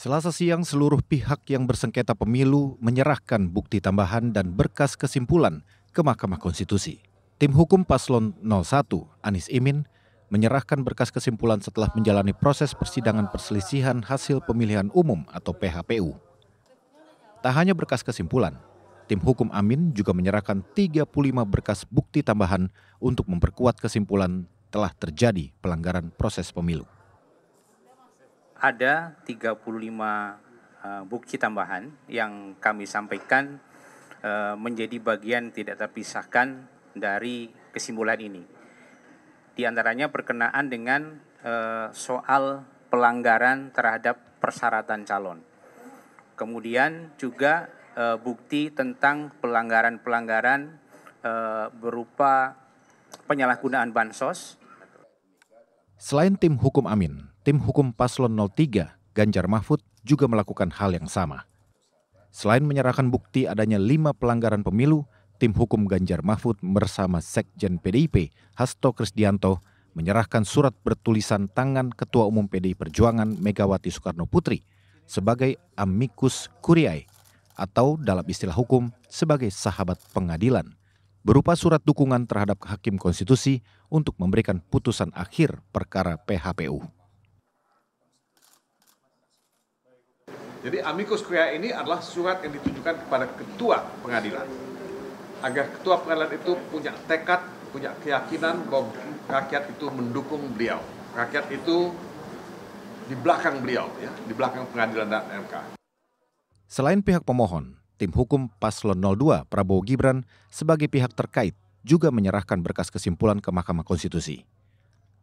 Selasa siang seluruh pihak yang bersengketa pemilu menyerahkan bukti tambahan dan berkas kesimpulan ke Mahkamah Konstitusi. Tim hukum Paslon 01, Anis Imin, menyerahkan berkas kesimpulan setelah menjalani proses persidangan perselisihan hasil pemilihan umum atau PHPU. Tak hanya berkas kesimpulan, tim hukum Amin juga menyerahkan 35 berkas bukti tambahan untuk memperkuat kesimpulan telah terjadi pelanggaran proses pemilu ada 35 uh, eh, bukti tambahan yang kami sampaikan uh, menjadi bagian tidak terpisahkan dari kesimpulan ini. Di antaranya berkenaan dengan uh, soal pelanggaran terhadap persyaratan calon. Kemudian juga uh, bukti tentang pelanggaran-pelanggaran uh, berupa penyalahgunaan bansos. Selain tim hukum Amin, Tim hukum Paslon 03, Ganjar Mahfud, juga melakukan hal yang sama. Selain menyerahkan bukti adanya lima pelanggaran pemilu, tim hukum Ganjar Mahfud bersama Sekjen PDIP, Hasto Kristianto menyerahkan surat bertulisan tangan Ketua Umum PDI Perjuangan Megawati Soekarno Putri sebagai amicus curiae atau dalam istilah hukum sebagai sahabat pengadilan berupa surat dukungan terhadap Hakim Konstitusi untuk memberikan putusan akhir perkara PHPU. Jadi amicus curiae ini adalah surat yang ditujukan kepada ketua pengadilan agar ketua pengadilan itu punya tekad, punya keyakinan bahwa rakyat itu mendukung beliau. Rakyat itu di belakang beliau ya, di belakang pengadilan dan MK. Selain pihak pemohon, tim hukum paslon 02 Prabowo Gibran sebagai pihak terkait juga menyerahkan berkas kesimpulan ke Mahkamah Konstitusi.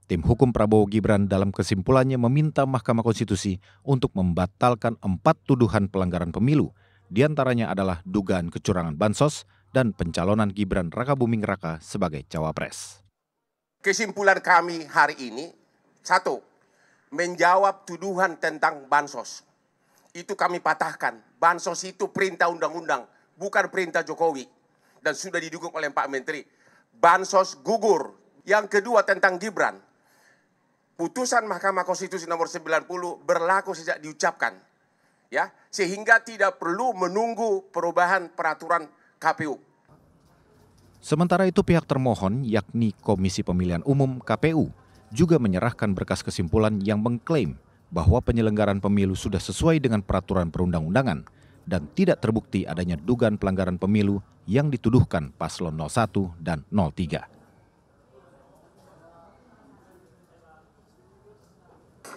Tim hukum Prabowo Gibran dalam kesimpulannya meminta Mahkamah Konstitusi untuk membatalkan empat tuduhan pelanggaran pemilu, diantaranya adalah dugaan kecurangan bansos dan pencalonan Gibran Raka Buming Raka sebagai cawapres. Kesimpulan kami hari ini, satu, menjawab tuduhan tentang bansos. Itu kami patahkan. Bansos itu perintah undang-undang, bukan perintah Jokowi. Dan sudah didukung oleh Pak Menteri. Bansos gugur. Yang kedua tentang Gibran putusan Mahkamah Konstitusi nomor 90 berlaku sejak diucapkan. Ya, sehingga tidak perlu menunggu perubahan peraturan KPU. Sementara itu pihak termohon yakni Komisi Pemilihan Umum KPU juga menyerahkan berkas kesimpulan yang mengklaim bahwa penyelenggaraan pemilu sudah sesuai dengan peraturan perundang-undangan dan tidak terbukti adanya dugaan pelanggaran pemilu yang dituduhkan paslon 01 dan 03.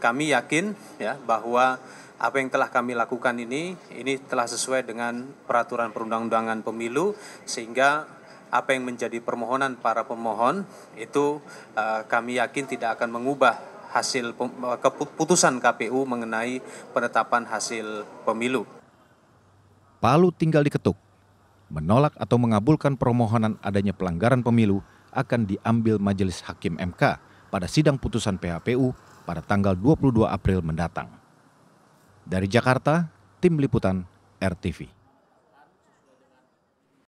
kami yakin ya bahwa apa yang telah kami lakukan ini ini telah sesuai dengan peraturan perundang-undangan pemilu sehingga apa yang menjadi permohonan para pemohon itu eh, kami yakin tidak akan mengubah hasil eh, keputusan KPU mengenai penetapan hasil pemilu. Palu tinggal diketuk. Menolak atau mengabulkan permohonan adanya pelanggaran pemilu akan diambil Majelis Hakim MK pada sidang putusan PHPU pada tanggal 22 April mendatang. Dari Jakarta, tim liputan RTV.